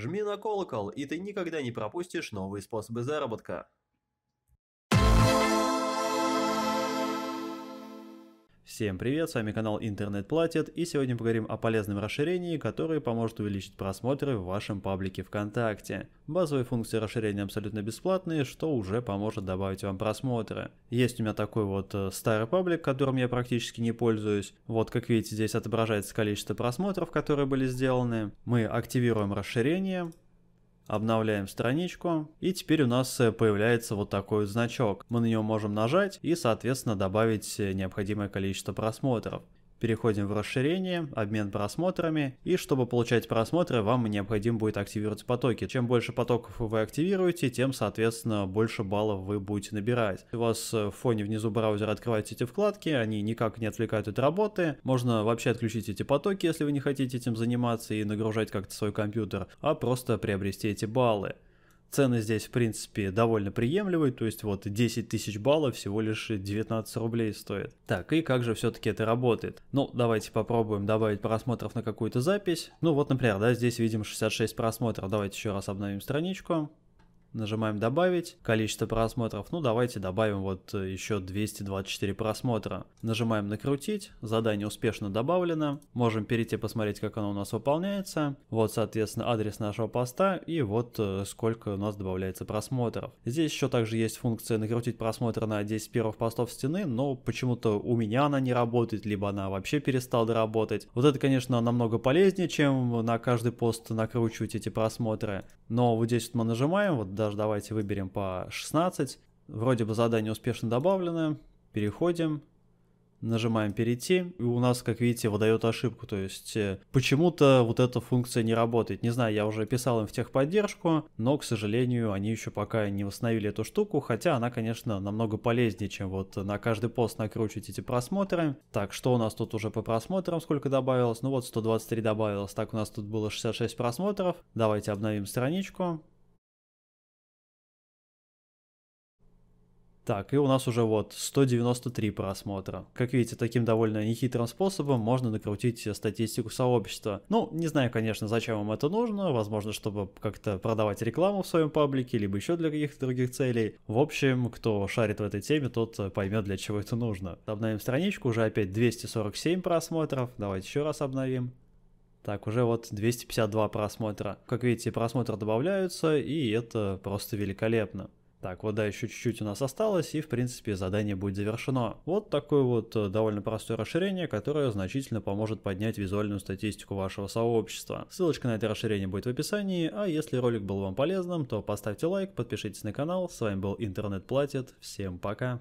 Жми на колокол, и ты никогда не пропустишь новые способы заработка. Всем привет, с вами канал Интернет Платит, и сегодня поговорим о полезном расширении, которое поможет увеличить просмотры в вашем паблике ВКонтакте. Базовые функции расширения абсолютно бесплатные, что уже поможет добавить вам просмотры. Есть у меня такой вот э, старый паблик, которым я практически не пользуюсь. Вот как видите, здесь отображается количество просмотров, которые были сделаны. Мы активируем расширение, обновляем страничку, и теперь у нас э, появляется вот такой значок. Мы на него можем нажать и, соответственно, добавить э, необходимое количество просмотров. Переходим в расширение, обмен просмотрами, и чтобы получать просмотры, вам необходимо будет активировать потоки. Чем больше потоков вы активируете, тем, соответственно, больше баллов вы будете набирать. У вас в фоне внизу браузера открываются эти вкладки, они никак не отвлекают от работы. Можно вообще отключить эти потоки, если вы не хотите этим заниматься и нагружать как-то свой компьютер, а просто приобрести эти баллы. Цены здесь, в принципе, довольно приемлемые, то есть вот 10 тысяч баллов всего лишь 19 рублей стоит. Так, и как же все-таки это работает? Ну, давайте попробуем добавить просмотров на какую-то запись. Ну вот, например, да, здесь видим 66 просмотров. Давайте еще раз обновим страничку. Нажимаем «Добавить», количество просмотров, ну давайте добавим вот э, еще 224 просмотра. Нажимаем «Накрутить», задание успешно добавлено, можем перейти посмотреть, как оно у нас выполняется. Вот, соответственно, адрес нашего поста и вот э, сколько у нас добавляется просмотров. Здесь еще также есть функция «Накрутить просмотр на 10 первых постов стены», но почему-то у меня она не работает, либо она вообще перестала работать. Вот это, конечно, намного полезнее, чем на каждый пост накручивать эти просмотры. Но вот здесь вот мы нажимаем, вот даже давайте выберем по 16. Вроде бы задание успешно добавлено. Переходим. Нажимаем «Перейти», и у нас, как видите, выдает ошибку, то есть э, почему-то вот эта функция не работает. Не знаю, я уже писал им в техподдержку, но, к сожалению, они еще пока не восстановили эту штуку, хотя она, конечно, намного полезнее, чем вот на каждый пост накручивать эти просмотры. Так, что у нас тут уже по просмотрам, сколько добавилось? Ну вот, 123 добавилось, так у нас тут было 66 просмотров. Давайте обновим страничку. Так, и у нас уже вот 193 просмотра. Как видите, таким довольно нехитрым способом можно накрутить статистику сообщества. Ну, не знаю, конечно, зачем вам это нужно. Возможно, чтобы как-то продавать рекламу в своем паблике, либо еще для каких-то других целей. В общем, кто шарит в этой теме, тот э, поймет, для чего это нужно. Обновим страничку, уже опять 247 просмотров. Давайте еще раз обновим. Так, уже вот 252 просмотра. Как видите, просмотры добавляются, и это просто великолепно. Так, вот да, еще чуть-чуть у нас осталось, и в принципе задание будет завершено. Вот такое вот э, довольно простое расширение, которое значительно поможет поднять визуальную статистику вашего сообщества. Ссылочка на это расширение будет в описании, а если ролик был вам полезным, то поставьте лайк, подпишитесь на канал. С вами был Интернет Платит, всем пока!